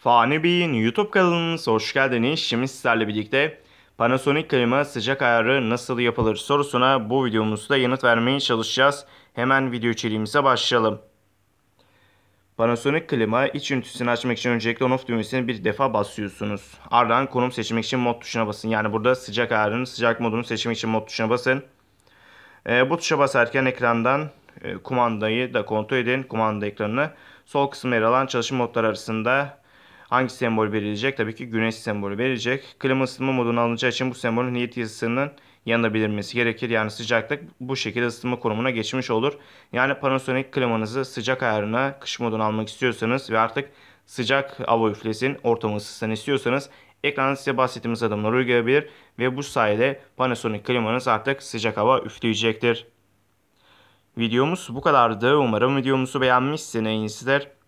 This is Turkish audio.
Fani Bey'in YouTube kanalınıza hoş geldiniz. Şimdi sizlerle birlikte Panasonic klima sıcak ayarı nasıl yapılır sorusuna bu videomuzda yanıt vermeye çalışacağız. Hemen video içeriğimize başlayalım. Panasonic klima iç ünitesini açmak için öncelikle on off düğmesini bir defa basıyorsunuz. Ardından konum seçmek için mod tuşuna basın. Yani burada sıcak ayarını sıcak modunu seçmek için mod tuşuna basın. E, bu tuşa basarken ekrandan e, kumandayı da kontrol edin. Kumanda ekranını sol kısmı yer alan çalışma modları arasında Hangi sembol verilecek? Tabii ki güneş sembolü verilecek. Klima ısıtma moduna alınacağı için bu sembolün niyet yazısının yanında belirmesi gerekir. Yani sıcaklık bu şekilde ısıtma konumuna geçmiş olur. Yani Panasonic klimanızı sıcak ayarına kış moduna almak istiyorsanız ve artık sıcak hava üflesin, ortamı ısıtsın istiyorsanız ekranda size bahsettiğimiz adımları uygulayabilir ve bu sayede Panasonic klimanız artık sıcak hava üfleyecektir. Videomuz bu kadardı. Umarım videomuzu beğenmişsinizdir.